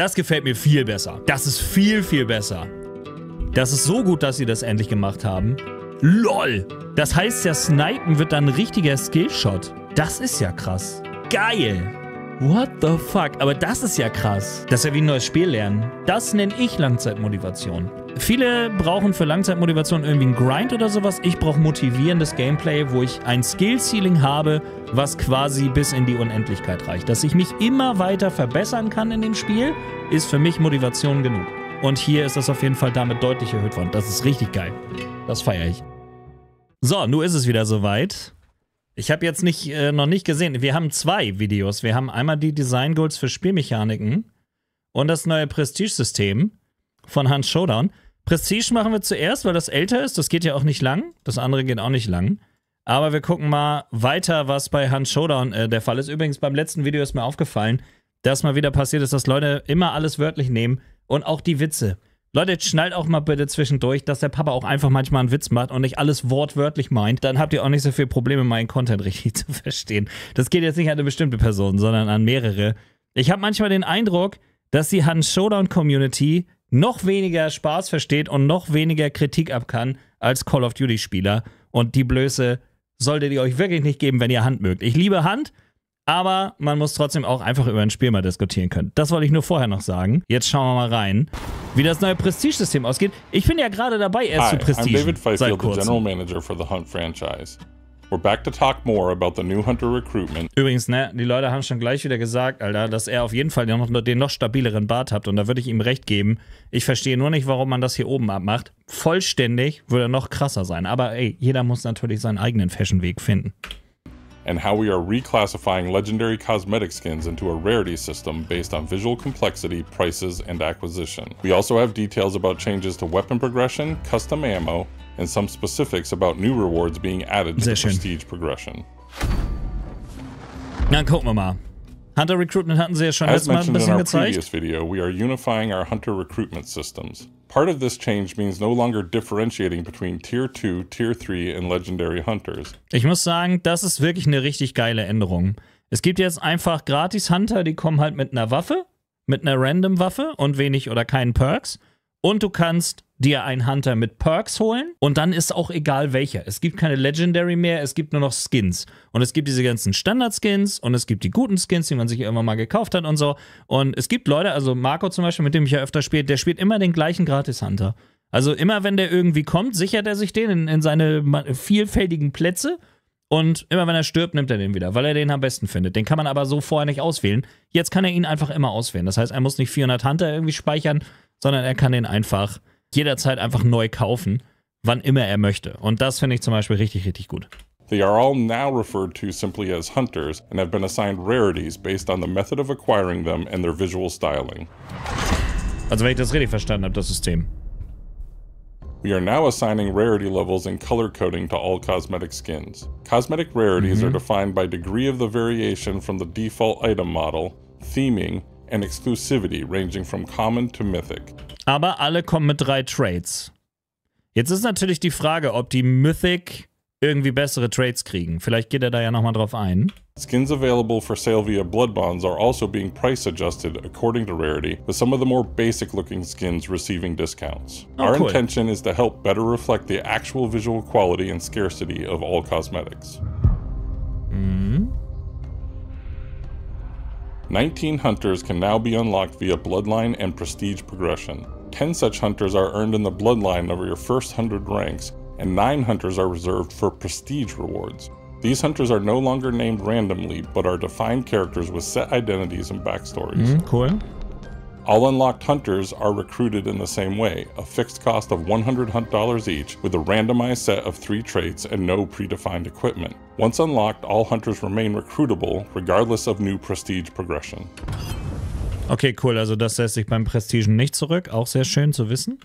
Das gefällt mir viel besser. Das ist viel, viel besser. Das ist so gut, dass sie das endlich gemacht haben. LOL! Das heißt, der Snipen wird dann ein richtiger Skillshot. Das ist ja krass. Geil! What the fuck? Aber das ist ja krass. Das ist ja wie ein neues Spiel lernen. Das nenne ich Langzeitmotivation. Viele brauchen für Langzeitmotivation irgendwie einen Grind oder sowas. Ich brauche motivierendes Gameplay, wo ich ein Skill-Ceiling habe, was quasi bis in die Unendlichkeit reicht. Dass ich mich immer weiter verbessern kann in dem Spiel, ist für mich Motivation genug. Und hier ist das auf jeden Fall damit deutlich erhöht worden. Das ist richtig geil. Das feiere ich. So, nun ist es wieder soweit. Ich habe jetzt nicht, äh, noch nicht gesehen. Wir haben zwei Videos. Wir haben einmal die Design Goals für Spielmechaniken und das neue Prestige-System von Hans Showdown. Prestige machen wir zuerst, weil das älter ist. Das geht ja auch nicht lang. Das andere geht auch nicht lang. Aber wir gucken mal weiter, was bei Hans Showdown äh, der Fall ist. Übrigens, beim letzten Video ist mir aufgefallen, dass mal wieder passiert ist, dass Leute immer alles wörtlich nehmen und auch die Witze. Leute, schnallt auch mal bitte zwischendurch, dass der Papa auch einfach manchmal einen Witz macht und nicht alles wortwörtlich meint. Dann habt ihr auch nicht so viel Probleme, meinen Content richtig zu verstehen. Das geht jetzt nicht an eine bestimmte Person, sondern an mehrere. Ich habe manchmal den Eindruck, dass die Hans Showdown Community noch weniger Spaß versteht und noch weniger Kritik ab kann als Call of Duty-Spieler. Und die Blöße solltet ihr euch wirklich nicht geben, wenn ihr Hand mögt. Ich liebe Hand, aber man muss trotzdem auch einfach über ein Spiel mal diskutieren können. Das wollte ich nur vorher noch sagen. Jetzt schauen wir mal rein, wie das neue Prestige-System ausgeht. Ich bin ja gerade dabei, erst Hi, zu Prestige. bin David Fifield, General Manager for the Hunt Franchise. We're back to talk more about the new hunter recruitment. Übrigens, ne, die Leute haben schon gleich wieder gesagt, Alter, dass er auf jeden Fall noch, den noch stabileren Bart hat und da würde ich ihm recht geben. Ich verstehe nur nicht, warum man das hier oben abmacht. Vollständig würde er noch krasser sein, aber ey, jeder muss natürlich seinen eigenen Fashion-Weg finden. And how we are reclassifying legendary cosmetic skins into a rarity system based on visual complexity, prices, and acquisition. We also have details about changes to weapon progression, custom ammo, and some specifics about new rewards being added to Sehr the schön. prestige progression. Na, gucken wir mal. Hunter Recruitment hatten sie ja schon letztes Mal ein mentioned in bisschen our previous gezeigt. video, we are unifying our hunter recruitment systems. Part of this change means no longer differentiating between Tier 2, Tier 3 and Legendary Hunters. Ich muss sagen, das ist wirklich eine richtig geile Änderung. Es gibt jetzt einfach gratis Hunter, die kommen halt mit einer Waffe, mit einer Random-Waffe und wenig oder keinen Perks. Und du kannst dir einen Hunter mit Perks holen und dann ist auch egal welcher. Es gibt keine Legendary mehr, es gibt nur noch Skins. Und es gibt diese ganzen Standard-Skins und es gibt die guten Skins, die man sich irgendwann mal gekauft hat und so. Und es gibt Leute, also Marco zum Beispiel, mit dem ich ja öfter spiele, der spielt immer den gleichen Gratis-Hunter. Also immer wenn der irgendwie kommt, sichert er sich den in, in seine vielfältigen Plätze und immer wenn er stirbt, nimmt er den wieder, weil er den am besten findet. Den kann man aber so vorher nicht auswählen. Jetzt kann er ihn einfach immer auswählen. Das heißt, er muss nicht 400 Hunter irgendwie speichern, sondern er kann den einfach jederzeit einfach neu kaufen, wann immer er möchte. Und das finde ich zum Beispiel richtig, richtig gut. They are all now referred to simply as hunters and have been assigned rarities based on the method of acquiring them and their visual styling. Also wenn ich das richtig verstanden habe, das System. We are now assigning rarity levels and color coding to all cosmetic skins. Cosmetic rarities mm -hmm. are mhm. defined by degree of the variation from the default item model, theming, and exclusivity ranging from common to mythic. Aber alle kommen mit drei Trades. Jetzt ist natürlich die Frage, ob die Mythic irgendwie bessere Trades kriegen. Vielleicht geht er da ja nochmal drauf ein. Skins available for sale via blood bonds are also being price adjusted according to rarity, with some of the more basic looking skins receiving discounts. Oh, Our intention is to help better reflect the actual visual quality and scarcity of all cosmetics. Mhm. 19 hunters can now be unlocked via bloodline and prestige progression. 10 such hunters are earned in the bloodline over your first 100 ranks, and 9 hunters are reserved for prestige rewards. These hunters are no longer named randomly, but are defined characters with set identities and backstories. Mm, cool. All unlocked hunters are recruited in the same way, a fixed cost of 100 hunt dollars each with a randomized set of three traits and no predefined equipment. Once unlocked, all hunters remain recruitable, regardless of new prestige progression. Okay, cool. Also das lässt sich beim Prestigen nicht zurück. Auch sehr schön zu wissen.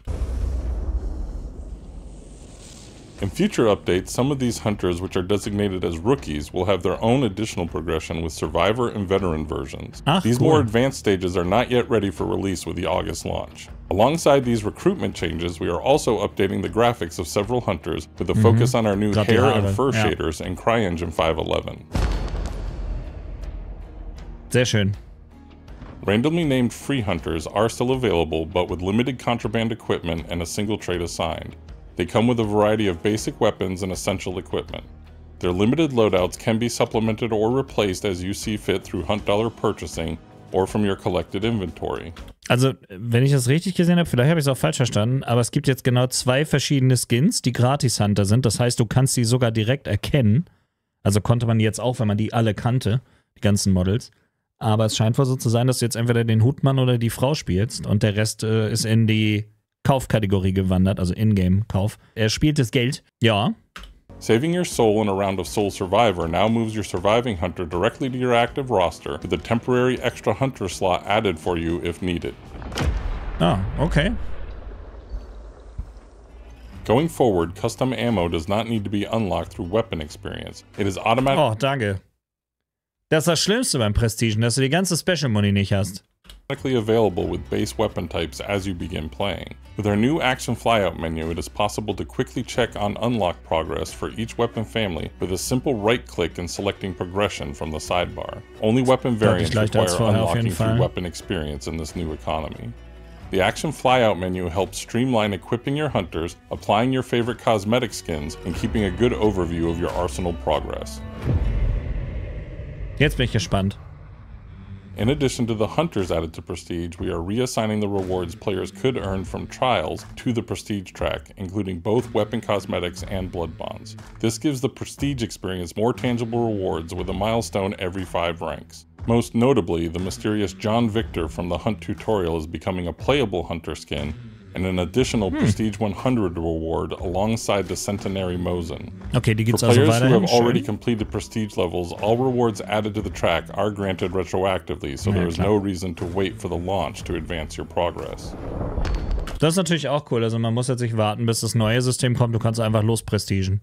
In future updates, some of these hunters, which are designated as rookies, will have their own additional progression with survivor and veteran versions. Ah, these cool. more advanced stages are not yet ready for release with the August launch. Alongside these recruitment changes, we are also updating the graphics of several hunters with a mm -hmm. focus on our new Got hair and fur yeah. shaders in CryEngine 511. Sehr schön. Randomly named free hunters are still available, but with limited contraband equipment and a single trade assigned. They come with a variety of basic weapons and essential equipment. Their limited loadouts can be supplemented or replaced as you see fit through Hunt Dollar purchasing or from your collected inventory. Also, wenn ich das richtig gesehen habe, vielleicht habe ich es auch falsch verstanden, aber es gibt jetzt genau zwei verschiedene Skins, die gratis Hunter sind. Das heißt, du kannst sie sogar direkt erkennen. Also konnte man jetzt auch, wenn man die alle kannte, die ganzen Models. Aber es scheint wohl so zu sein, dass du jetzt entweder den Hutmann oder die Frau spielst und der Rest äh, ist in die Kaufkategorie gewandert, also Ingame-Kauf. Er spielt das Geld. Ja. Saving your soul in a round of Soul Survivor now moves your surviving hunter directly to your active roster with a temporary extra hunter slot added for you if needed. Ah, okay. Going forward, custom ammo does not need to be unlocked through weapon experience. It is automatic. Oh, danke. Das ist das Schlimmste beim Prestige, dass du die ganze Special Money nicht hast. automatically available with base weapon types as you begin playing. With our new action flyout menu, it is possible to quickly check on unlock progress for each weapon family with a simple right click and selecting progression from the sidebar. Only weapon variants require unlocking through weapon experience in this new economy. The Action Flyout menu helps streamline equipping your hunters, applying your favorite cosmetic skins, and keeping a good overview of your arsenal progress. Jetzt bin ich gespannt. In addition to the hunters added to prestige, we are reassigning the rewards players could earn from trials to the prestige track, including both weapon cosmetics and blood bonds. This gives the prestige experience more tangible rewards with a milestone every 5 ranks. Most notably, the mysterious John Victor from the Hunt tutorial is becoming a playable hunter skin, and an additional hmm. Prestige 100 reward alongside the Centenary Mosin. Okay, do you get For players who have sure. already completed Prestige levels, all rewards added to the track are granted retroactively, so ja, there is klar. no reason to wait for the launch to advance your progress. Das ist natürlich auch cool. Also man muss jetzt nicht warten, bis das neue System kommt. Du kannst einfach losprestigen.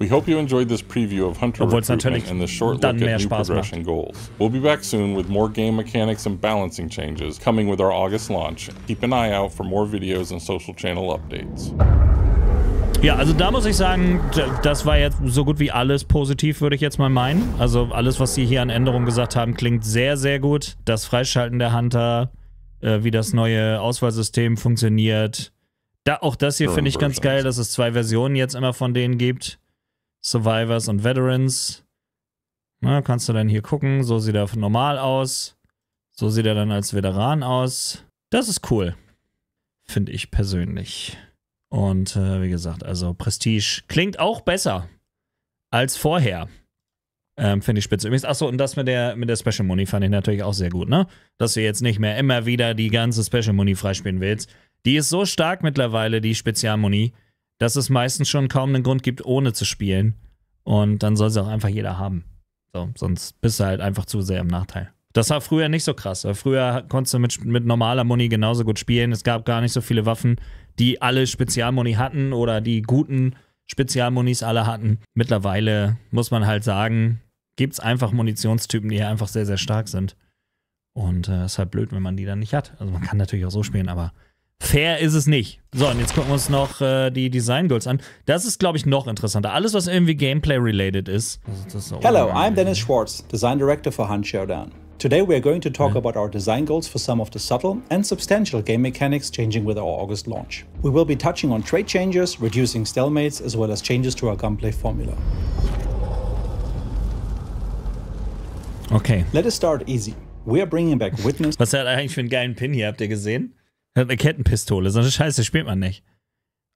We hope you enjoyed this preview of Hunter Obwohl recruitment and the short look at new progression macht. goals. We'll be back soon with more game mechanics and balancing changes coming with our August launch. Keep an eye out for more videos and social channel updates. Ja, also da muss ich sagen, das war jetzt so gut wie alles positiv, würde ich jetzt mal meinen. Also alles, was Sie hier an Änderungen gesagt haben, klingt sehr, sehr gut. Das Freischalten der Hunter, äh, wie das neue Auswahlsystem funktioniert. Da, auch das hier finde ich ganz geil, dass es zwei Versionen jetzt immer von denen gibt. Survivors und Veterans. Na, kannst du dann hier gucken, so sieht er normal aus. So sieht er dann als Veteran aus. Das ist cool, finde ich persönlich. Und äh, wie gesagt, also Prestige klingt auch besser als vorher. Ähm, finde ich spitze. Übrigens, achso, und das mit der, mit der Special Money fand ich natürlich auch sehr gut, ne? Dass du jetzt nicht mehr immer wieder die ganze Special Money freispielen willst. Die ist so stark mittlerweile, die Money dass es meistens schon kaum einen Grund gibt, ohne zu spielen. Und dann soll sie auch einfach jeder haben. So, sonst bist du halt einfach zu sehr im Nachteil. Das war früher nicht so krass. Früher konntest du mit, mit normaler Muni genauso gut spielen. Es gab gar nicht so viele Waffen, die alle Spezialmuni hatten oder die guten Spezialmunis alle hatten. Mittlerweile muss man halt sagen, gibt es einfach Munitionstypen, die einfach sehr, sehr stark sind. Und es äh, ist halt blöd, wenn man die dann nicht hat. Also man kann natürlich auch so spielen, aber Fair ist es nicht. So, und jetzt gucken wir uns noch äh, die Design Goals an. Das ist, glaube ich, noch interessanter. Alles, was irgendwie Gameplay-related ist. Das ist, das Hello, I'm Dennis Schwartz, Design Director for Hunt Showdown. Today we are going to talk about our design goals for some of the subtle and substantial game mechanics changing with our August launch. We will be touching on trade changes, reducing stalemates, as well as changes to our gunplay formula. Okay. Let us start easy. We are bringing back Witness. Was hat er eigentlich für einen geilen Pin hier? Habt ihr gesehen? Er hat eine Kettenpistole, so eine Scheiße spielt man nicht.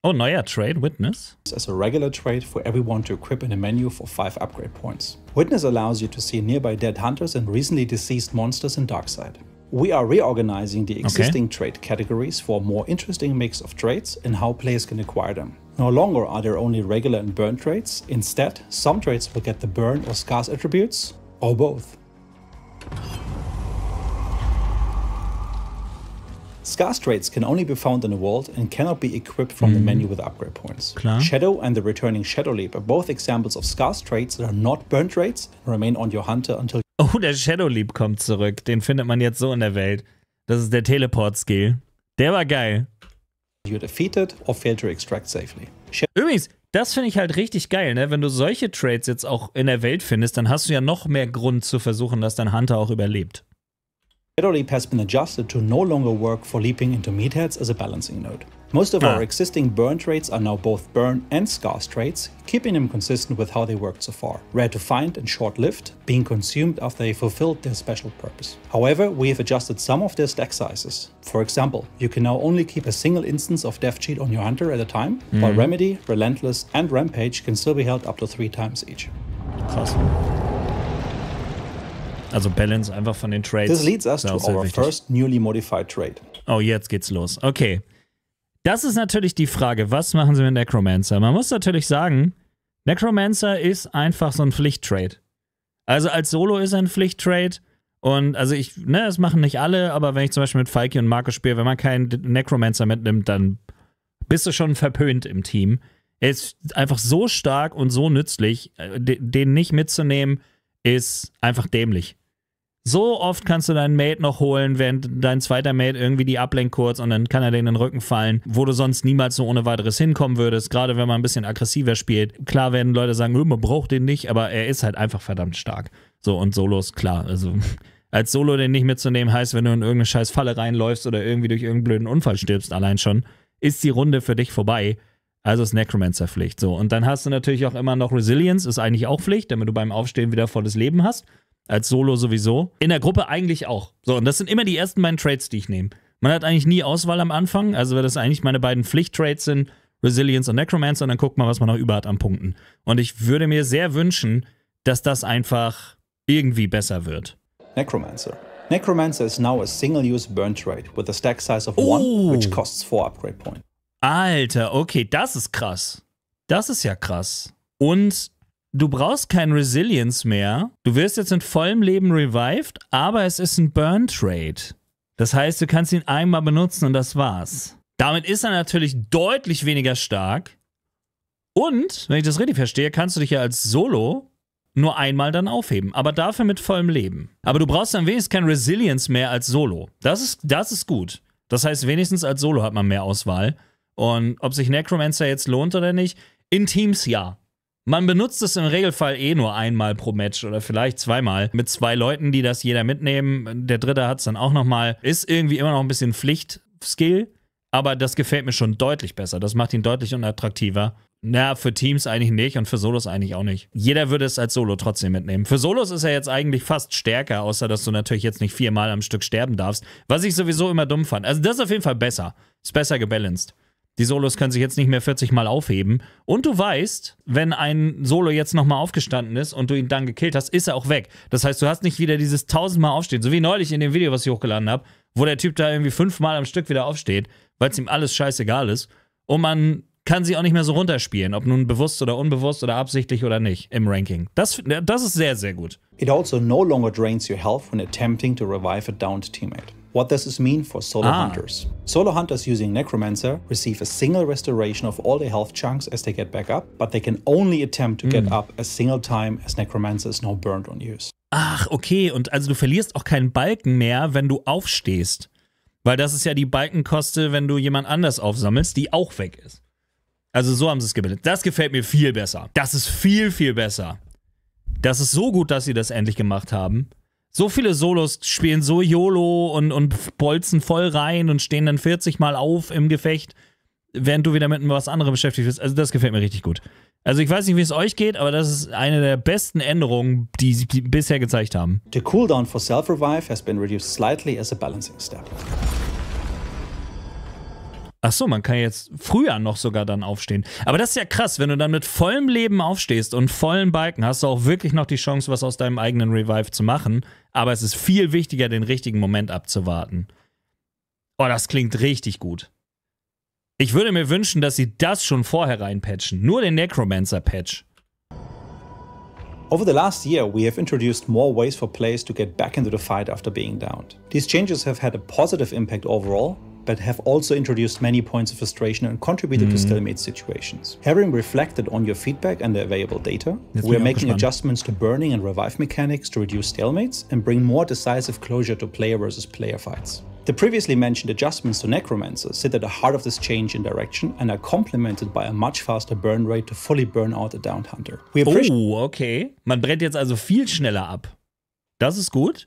Oh, neuer Trade, Witness. As a regular trade for everyone to equip in a menu for 5 upgrade points. Witness allows you to see nearby dead hunters and recently deceased monsters in Darkside. We are reorganizing the existing okay. trade categories for a more interesting mix of trades and how players can acquire them. No longer are there only regular and burn trades, instead, some trades will get the burn or scars attributes, or both. Scarce traits can only be found in a vault and cannot be equipped from mm. the mhm. menu with upgrade points. Klar. Shadow and the returning Shadow Leap are both examples of scarce traits that are not burn traits and remain on your hunter until. Oh, der Shadow Leap kommt zurück. Den findet man jetzt so in der Welt. Das ist der Teleport-Skill. Der war geil. You defeated or failed to extract safely. Übrigens, das finde ich halt richtig geil, ne? Wenn du solche Trades jetzt auch in der Welt findest, dann hast du ja noch mehr Grund zu versuchen, dass dein Hunter auch überlebt. leap has been adjusted to no longer work for leaping into meatheads as a balancing node. Most of ah. our existing burn traits are now both burn and scarce traits, keeping them consistent with how they worked so far. Rare to find and short-lived, being consumed after they fulfilled their special purpose. However, we have adjusted some of their stack sizes. For example, you can now only keep a single instance of Death Cheat on your hunter at a time, mm while hmm. Remedy, Relentless and Rampage can still be held up to three times each. Awesome. Also Balance einfach von den Trades. This leads us to our wichtig. first newly modified trade. Oh, jetzt geht's los. Okay. Das ist natürlich die Frage, was machen sie mit Necromancer? Man muss natürlich sagen, Necromancer ist einfach so ein Pflichttrade. Also als Solo ist er ein Pflichttrade. Und also ich, ne, das machen nicht alle, aber wenn ich zum Beispiel mit Falki und Marco spiele, wenn man keinen Necromancer mitnimmt, dann bist du schon verpönt im Team. Er ist einfach so stark und so nützlich, äh, den nicht mitzunehmen, ist einfach dämlich. So oft kannst du deinen Mate noch holen, während dein zweiter Mate irgendwie die ablenkt kurz und dann kann er dir in den Rücken fallen, wo du sonst niemals so ohne weiteres hinkommen würdest, gerade wenn man ein bisschen aggressiver spielt. Klar werden Leute sagen, man braucht den nicht, aber er ist halt einfach verdammt stark. So und Solos, klar, also als Solo den nicht mitzunehmen heißt, wenn du in irgendeine scheiß Falle reinläufst oder irgendwie durch irgendeinen blöden Unfall stirbst allein schon, ist die Runde für dich vorbei. Also ist Necromancer Pflicht. So, und dann hast du natürlich auch immer noch Resilience, ist eigentlich auch Pflicht, damit du beim Aufstehen wieder volles Leben hast. Als Solo sowieso. In der Gruppe eigentlich auch. So, und das sind immer die ersten beiden Trades, die ich nehme. Man hat eigentlich nie Auswahl am Anfang, also weil das eigentlich meine beiden Pflicht-Trades sind, Resilience und Necromancer, und dann guckt man, was man noch über hat an Punkten. Und ich würde mir sehr wünschen, dass das einfach irgendwie besser wird. Necromancer. Necromancer is now a single-use burn trade with a stack size of oh. one, which oh! costs four upgrade points. Alter, okay, das ist krass. Das ist ja krass. Und du brauchst kein Resilience mehr. Du wirst jetzt in vollem Leben revived, aber es ist ein Burn-Trade. Das heißt, du kannst ihn einmal benutzen und das war's. Damit ist er natürlich deutlich weniger stark. Und, wenn ich das richtig verstehe, kannst du dich ja als Solo nur einmal dann aufheben. Aber dafür mit vollem Leben. Aber du brauchst dann wenigstens kein Resilience mehr als Solo. Das ist, das ist gut. Das heißt, wenigstens als Solo hat man mehr Auswahl. Und ob sich Necromancer jetzt lohnt oder nicht, in Teams ja. Man benutzt es im Regelfall eh nur einmal pro Match oder vielleicht zweimal mit zwei Leuten, die das jeder mitnehmen. Der dritte hat es dann auch nochmal. Ist irgendwie immer noch ein bisschen Pflichtskill, aber das gefällt mir schon deutlich besser. Das macht ihn deutlich unattraktiver. Na, für Teams eigentlich nicht und für Solos eigentlich auch nicht. Jeder würde es als Solo trotzdem mitnehmen. Für Solos ist er jetzt eigentlich fast stärker, außer dass du natürlich jetzt nicht viermal am Stück sterben darfst, was ich sowieso immer dumm fand. Also das ist auf jeden Fall besser. Ist besser gebalanced. Die Solos können sich jetzt nicht mehr 40 Mal aufheben. Und du weißt, wenn ein Solo jetzt nochmal aufgestanden ist und du ihn dann gekillt hast, ist er auch weg. Das heißt, du hast nicht wieder dieses tausendmal aufstehen, so wie neulich in dem Video, was ich hochgeladen habe, wo der Typ da irgendwie fünfmal am Stück wieder aufsteht, weil es ihm alles scheißegal ist. Und man kann sie auch nicht mehr so runterspielen, ob nun bewusst oder unbewusst oder absichtlich oder nicht im Ranking. Das, das ist sehr, sehr gut. It also no longer drains your health when attempting to revive a downed teammate. What does this mean for solo ah. hunters? Solo hunters using Necromancer receive a single restoration of all their health chunks as they get back up, but they can only attempt to mm. get up a single time as Necromancer is now burned on use. Ach, okay, und also du verlierst auch keinen Balken mehr, wenn du aufstehst. Weil das ist ja die Balkenkoste, wenn du jemand anders aufsammelst, die auch weg ist. Also so haben sie es gebildet. Das gefällt mir viel besser. Das ist viel, viel besser. Das ist so gut, dass sie das endlich gemacht haben so viele Solos spielen so YOLO und, und bolzen voll rein und stehen dann 40 Mal auf im Gefecht, während du wieder mit was anderem beschäftigt bist. Also, das gefällt mir richtig gut. Also, ich weiß nicht, wie es euch geht, aber das ist eine der besten Änderungen, die sie bisher gezeigt haben. The cooldown for self-revive has been reduced slightly as a balancing step. Ach so, man kann jetzt früher noch sogar dann aufstehen. Aber das ist ja krass, wenn du dann mit vollem Leben aufstehst und vollen Balken, hast du auch wirklich noch die Chance, was aus deinem eigenen Revive zu machen. Aber es ist viel wichtiger, den richtigen Moment abzuwarten. Oh, das klingt richtig gut. Ich würde mir wünschen, dass sie das schon vorher reinpatchen. Nur den Necromancer-Patch. Over the last year, we have introduced more ways for players to get back into the fight after being downed. These changes have had a positive impact overall, but have also introduced many points of frustration and contributed mm. to stalemate situations. Having reflected on your feedback and the available data, we are making adjustments to burning and revive mechanics to reduce stalemates and bring more decisive closure to player versus player fights. The previously mentioned adjustments to Necromancer sit at the heart of this change in direction and are complemented by a much faster burn rate to fully burn out a downed hunter. We oh, okay. Man brennt jetzt also viel schneller ab. Das ist gut.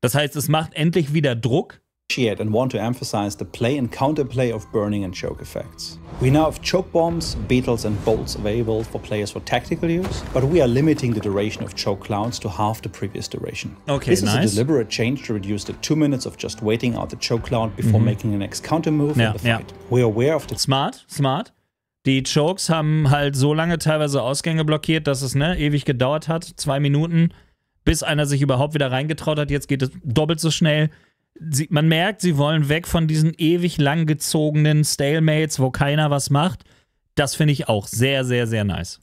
Das heißt, es macht endlich wieder Druck appreciate and want to emphasize the play and counterplay of burning and choke effects. We now have choke bombs, beetles and bolts available for players for tactical use, but we are limiting the duration of choke clouds to half the previous duration. Okay, This nice. is a deliberate change to reduce the two minutes of just waiting out the choke cloud before mhm. making the next counter move in the fight. We're aware of the Smart, smart. Die Chokes haben halt so lange teilweise Ausgänge blockiert, dass es ne, ewig gedauert hat, zwei Minuten, bis einer sich überhaupt wieder reingetraut hat. Jetzt geht es doppelt so schnell. sie, man merkt, sie wollen weg von diesen ewig langgezogenen Stalemates, wo keiner was macht. Das finde ich auch sehr, sehr, sehr nice.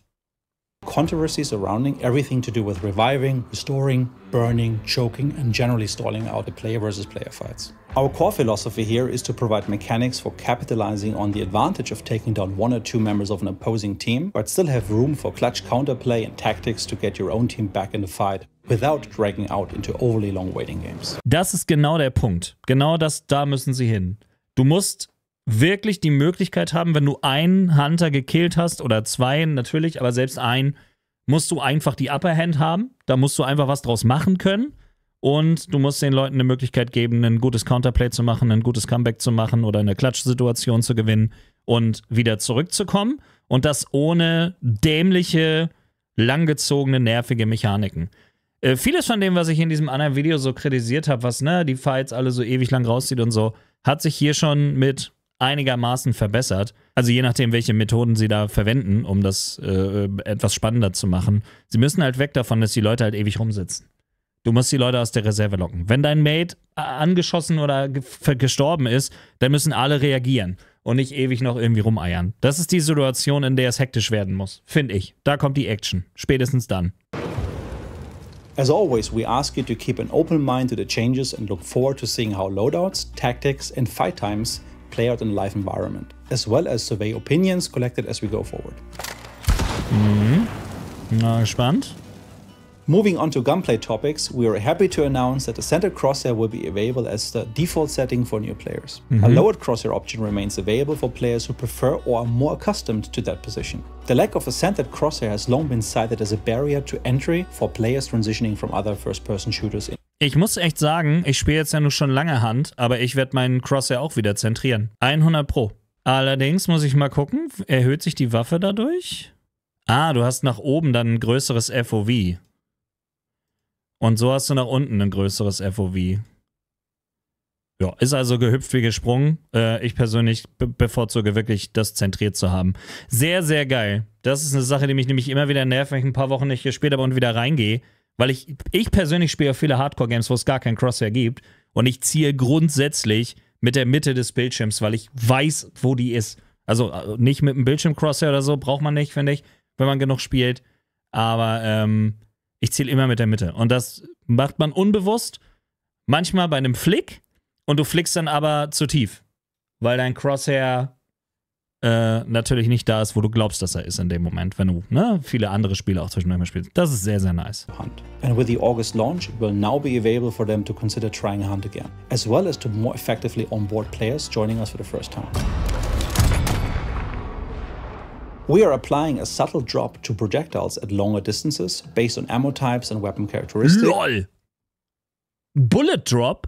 Controversy surrounding everything to do with reviving, restoring, burning, choking, and generally stalling out the player versus player fights. Our core philosophy here is to provide mechanics for capitalizing on the advantage of taking down one or two members of an opposing team, but still have room for clutch counterplay and tactics to get your own team back in the fight without dragging out into overly long waiting games. Das ist genau der Punkt. Genau das, da müssen sie hin. Du musst wirklich die Möglichkeit haben, wenn du einen Hunter gekillt hast oder zwei natürlich, aber selbst einen, musst du einfach die Upper Hand haben. Da musst du einfach was draus machen können. Und du musst den Leuten eine Möglichkeit geben, ein gutes Counterplay zu machen, ein gutes Comeback zu machen oder eine Klatschsituation zu gewinnen und wieder zurückzukommen. Und das ohne dämliche, langgezogene, nervige Mechaniken. Äh, vieles von dem, was ich in diesem anderen Video so kritisiert habe, was ne, die Fights alle so ewig lang rauszieht und so, hat sich hier schon mit einigermaßen verbessert. Also je nachdem, welche Methoden sie da verwenden, um das äh, etwas spannender zu machen. Sie müssen halt weg davon, dass die Leute halt ewig rumsitzen. Du musst die Leute aus der Reserve locken. Wenn dein Mate äh, angeschossen oder gestorben ist, dann müssen alle reagieren und nicht ewig noch irgendwie rumeiern. Das ist die Situation, in der es hektisch werden muss, finde ich. Da kommt die Action. Spätestens dann. As always, we ask you to keep an open mind to the changes and look forward to seeing how loadouts, tactics, and fight times play out in live environment, as well as survey opinions collected as we go forward. Mhm. Na, gespannt. Moving on to gunplay topics, we are happy to announce that the centered crosshair will be available as the default setting for new players. Mm -hmm. A mm-hmm. lowered crosshair option remains available for players who prefer or are more accustomed to that position. The lack of a centered crosshair has long been cited as a barrier to entry for players transitioning from other first-person shooters. In ich muss echt sagen, ich spiele jetzt ja nur schon lange Hand, aber ich werde meinen Crosshair auch wieder zentrieren. 100 Pro. Allerdings muss ich mal gucken, erhöht sich die Waffe dadurch? Ah, du hast nach oben dann ein größeres FOV. Und so hast du nach unten ein größeres FOV. Ja, ist also gehüpft wie gesprungen. Äh, ich persönlich be bevorzuge wirklich, das zentriert zu haben. Sehr, sehr geil. Das ist eine Sache, die mich nämlich immer wieder nervt, wenn ich ein paar Wochen nicht gespielt habe und wieder reingehe. Weil ich, ich persönlich spiele viele Hardcore-Games, wo es gar kein Crosshair gibt. Und ich ziehe grundsätzlich mit der Mitte des Bildschirms, weil ich weiß, wo die ist. Also äh, nicht mit einem Bildschirm-Crosshair oder so, braucht man nicht, finde ich, wenn man genug spielt. Aber ähm, ich ziele immer mit der Mitte. Und das macht man unbewusst, manchmal bei einem Flick und du flickst dann aber zu tief, weil dein Crosshair äh, natürlich nicht da ist, wo du glaubst, dass er ist in dem Moment, wenn du ne, viele andere Spiele auch zwischendurch spielst. Das ist sehr, sehr nice. Hunt. And with the August launch, it will now be available for them to consider trying Hunt again, as well as to more effectively onboard players joining us for the first time. We are applying a subtle drop to projectiles at longer distances based on ammo types and weapon characteristics. LOL! Bullet Drop?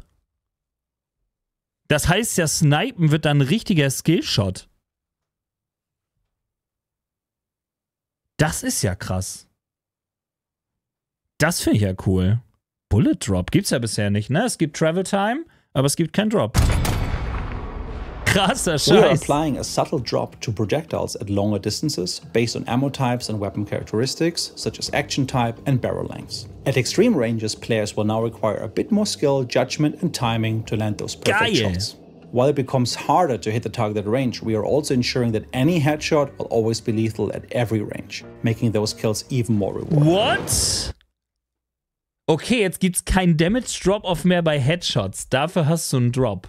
Das heißt ja, Snipen wird dann ein richtiger Skillshot. Das ist ja krass. Das finde ich ja cool. Bullet Drop gibt es ja bisher nicht, ne? Es gibt Travel Time, aber es gibt keinen Drop. Krasser Scheiß. We are applying a subtle drop to projectiles at longer distances based on ammo types and weapon characteristics, such as action type and barrel lengths. At extreme ranges, players will now require a bit more skill, judgment, and timing to land those perfect Geil. shots. While it becomes harder to hit the target at range, we are also ensuring that any headshot will always be lethal at every range, making those kills even more rewarding. What? Okay, jetzt gibt's kein Damage Drop-Off mehr bei Headshots. Dafür hast du einen Drop.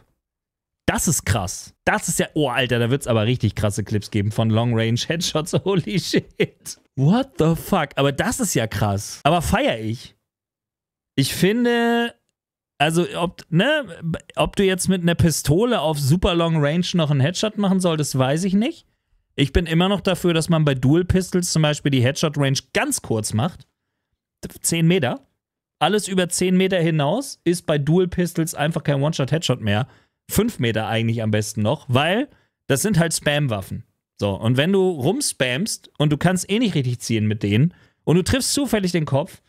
Das ist krass. Das ist ja, oh Alter, da wird es aber richtig krasse Clips geben von Long Range Headshots. Holy shit. What the fuck? Aber das ist ja krass. Aber feier ich. Ich finde, also ob, ne, ob du jetzt mit einer Pistole auf super Long Range noch einen Headshot machen solltest, weiß ich nicht. Ich bin immer noch dafür, dass man bei Dual Pistols zum Beispiel die Headshot Range ganz kurz macht. 10 Meter. Alles über 10 Meter hinaus ist bei Dual Pistols einfach kein One-Shot-Headshot mehr. 5 Meter eigentlich am besten noch, weil das sind halt Spam-Waffen. So, und wenn du rumspammst und du kannst eh nicht richtig ziehen mit denen und du triffst zufällig den Kopf,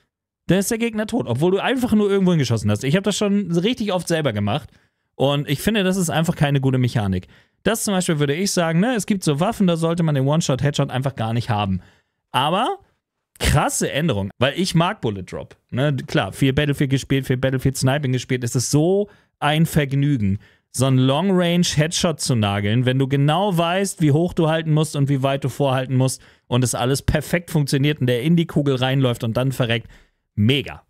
dann ist der Gegner tot, obwohl du einfach nur irgendwo hingeschossen hast. Ich habe das schon richtig oft selber gemacht und ich finde, das ist einfach keine gute Mechanik. Das zum Beispiel würde ich sagen, ne, es gibt so Waffen, da sollte man den One-Shot-Headshot einfach gar nicht haben. Aber krasse Änderung, weil ich mag Bullet Drop. Ne? Klar, viel Battlefield gespielt, viel Battlefield Sniping gespielt, es ist so ein Vergnügen so einen Long-Range-Headshot zu nageln, wenn du genau weißt, wie hoch du halten musst und wie weit du vorhalten musst und es alles perfekt funktioniert und der in die Kugel reinläuft und dann verreckt. Mega.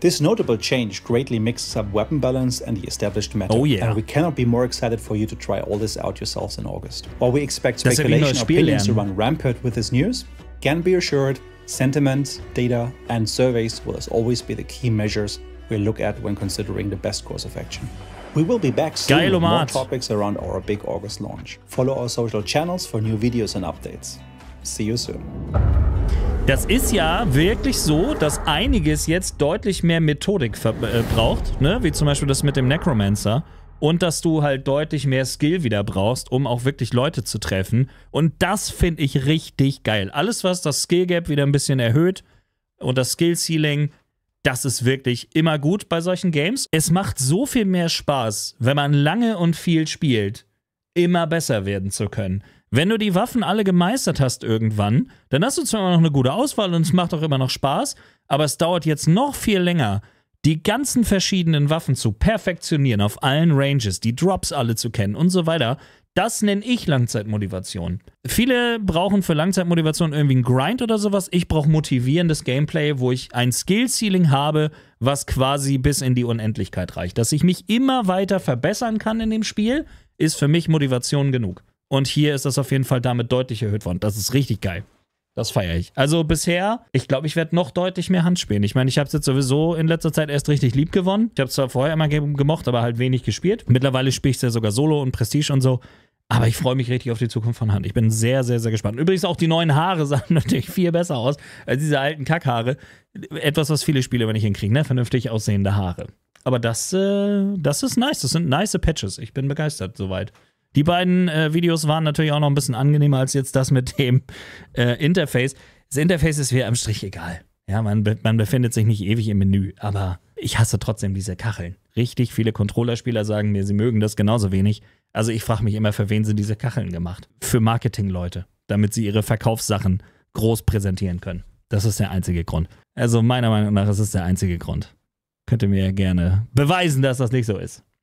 This notable change greatly mixes up weapon balance and the established meta. Oh yeah. And we cannot be more excited for you to try all this out yourselves in August. While we expect speculation opinions to run rampant with this news, can be assured sentiment, data and surveys will as always be the key measures we look at when considering the best course of action. We will be back soon Geil, with more topics around our big August launch. Follow our social channels for new videos and updates. See you soon. Das ist ja wirklich so, dass einiges jetzt deutlich mehr Methodik äh, braucht, ne? wie zum Beispiel das mit dem Necromancer. Und dass du halt deutlich mehr Skill wieder brauchst, um auch wirklich Leute zu treffen. Und das finde ich richtig geil. Alles, was das Skill Gap wieder ein bisschen erhöht und das Skill Ceiling das ist wirklich immer gut bei solchen Games. Es macht so viel mehr Spaß, wenn man lange und viel spielt, immer besser werden zu können. Wenn du die Waffen alle gemeistert hast irgendwann, dann hast du zwar immer noch eine gute Auswahl und es macht auch immer noch Spaß, aber es dauert jetzt noch viel länger, die ganzen verschiedenen Waffen zu perfektionieren auf allen Ranges, die Drops alle zu kennen und so weiter. Das nenne ich Langzeitmotivation. Viele brauchen für Langzeitmotivation irgendwie einen Grind oder sowas. Ich brauche motivierendes Gameplay, wo ich ein Skill-Ceiling habe, was quasi bis in die Unendlichkeit reicht. Dass ich mich immer weiter verbessern kann in dem Spiel, ist für mich Motivation genug. Und hier ist das auf jeden Fall damit deutlich erhöht worden. Das ist richtig geil. Das feiere ich. Also bisher, ich glaube, ich werde noch deutlich mehr Hand spielen. Ich meine, ich habe es jetzt sowieso in letzter Zeit erst richtig lieb gewonnen. Ich habe es zwar vorher immer gemocht, aber halt wenig gespielt. Mittlerweile spiele ich es ja sogar solo und Prestige und so. Aber ich freue mich richtig auf die Zukunft von Hand. Ich bin sehr, sehr, sehr gespannt. Übrigens auch die neuen Haare sahen natürlich viel besser aus als diese alten Kackhaare. Etwas, was viele Spiele aber nicht hinkriegen, ne? Vernünftig aussehende Haare. Aber das, äh, das ist nice. Das sind nice Patches. Ich bin begeistert soweit. Die beiden äh, Videos waren natürlich auch noch ein bisschen angenehmer als jetzt das mit dem äh, Interface. Das Interface ist mir am Strich egal. Ja, man, be man befindet sich nicht ewig im Menü, aber ich hasse trotzdem diese Kacheln. Richtig viele Controllerspieler sagen mir, sie mögen das genauso wenig. Also ich frage mich immer, für wen sind diese Kacheln gemacht? Für Marketingleute, damit sie ihre Verkaufssachen groß präsentieren können. Das ist der einzige Grund. Also meiner Meinung nach ist es der einzige Grund. Könnt ihr mir gerne beweisen, dass das nicht so ist.